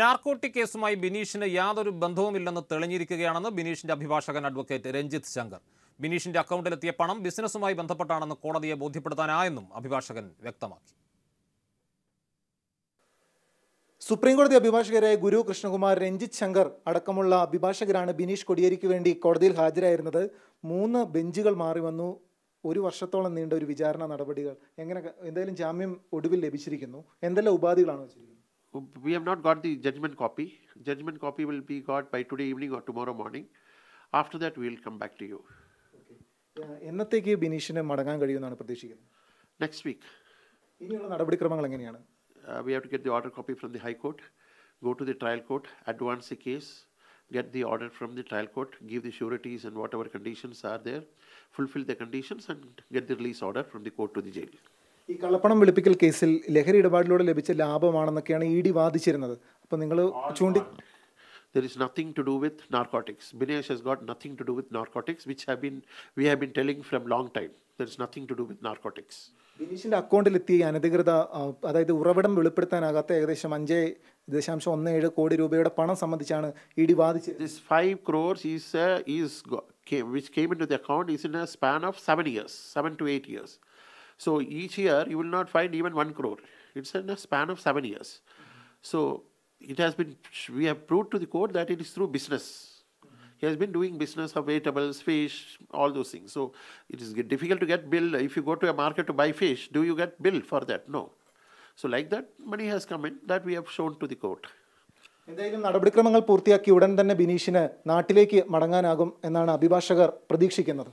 Narcotic കേസുമായി ബിനീഷിന് യാതൊരു ബന്ധവുമില്ലെന്ന് തെളിഞ്ഞിരിക്കുകയാണെന്ന് ബിനീഷിന്റെ അഭിഭാഷകൻ അഡ്വക്കേറ്റ് രഞ്ജിത്ത് ശങ്കർ ബിനീഷിന്റെ അക്കൗണ്ടിലെത്തിയ പണം ബിസിനസ്സുമായി ബന്ധപ്പെട്ടാണെന്ന് കോടതിയെ ബോധ്യപ്പെടുത്താനായെന്നും അഭിഭാഷകൻ വ്യക്തമാക്കി സുപ്രീംകോടതി അഭിഭാഷകരായ ഗുരു കൃഷ്ണകുമാർ രഞ്ജിത്ത് ശങ്കർ അടക്കമുള്ള അഭിഭാഷകരാണ് ബിനീഷ് കൊടിയേരിക്ക് വേണ്ടി കോടതിയിൽ ഹാജരായിരുന്നത് മൂന്ന് ബെഞ്ചുകൾ മാറി വന്നു ഒരു വർഷത്തോളം നീണ്ട ഒരു വിചാരണ നടപടികൾ എങ്ങനെ എന്തായാലും ജാമ്യം ഒടുവിൽ ലഭിച്ചിരിക്കുന്നു എന്തെല്ലാം ഉപാധികളാണ് വെച്ചിരിക്കുന്നത് we have not got the judgment copy. Judgment copy will be got by today evening or tomorrow morning. After that, we will come back to you. എന്നത്തേക്ക് ബിനീഷിന് മടങ്ങാൻ കഴിയുമെന്നാണ് പ്രതീക്ഷിക്കുന്നത് നെക്സ്റ്റ് വീക്ക് ഇനിയുള്ള നടപടിക്രമങ്ങൾ എങ്ങനെയാണ് we have to get the order copy the the court. Go to the get the order from the trial court, give the sureties and whatever conditions are there, fulfill the conditions and get the release order from the court to the jail. ഈ കള്ളപ്പണം വെളുപ്പിക്കൽ കേസിൽ ലഹരി ഇടപാടിലൂടെ ലഭിച്ച ലാഭമാണെന്നൊക്കെയാണ് E D വാദിച്ചിരുന്നത് അപ്പോൾ നിങ്ങൾ ചൂണ്ടി there is nothing to do with narcotics. Binesh has got nothing to do with narcotics, which have been we have been telling from long time. There is nothing to do with narcotics. ബിനീഷിന്റെ അക്കൗണ്ടിലെത്തിയ അനധികൃത അതായത് ഉറവിടം വെളിപ്പെടുത്താനാകാത്ത ഏകദേശം അഞ്ച് ദശാംശം ഒന്ന് ഏഴ് കോടി രൂപയുടെ പണം സംബന്ധിച്ചാണ് ഇ ഡി വാദിച്ചത് this five crores is is which came into the account is in a span of seven years seven to eight years So each year you will not find even one crore. It's in a span of seven years. Mm-hmm. So it has been we have proved to the court that it is through business. Mm-hmm. He has been doing business of vegetables, fish, all those things. So it is difficult to get bill. If you go to a market to buy fish, do you get bill for that? No. So like that, money has come in that we have shown to the court. എന്തായാലും നടപടിക്രമങ്ങൾ പൂർത്തിയാക്കി ഉടൻ തന്നെ ബിനീഷിന് നാട്ടിലേക്ക് മടങ്ങാനാകും എന്നാണ് അഭിഭാഷകർ പ്രതീക്ഷിക്കുന്നത്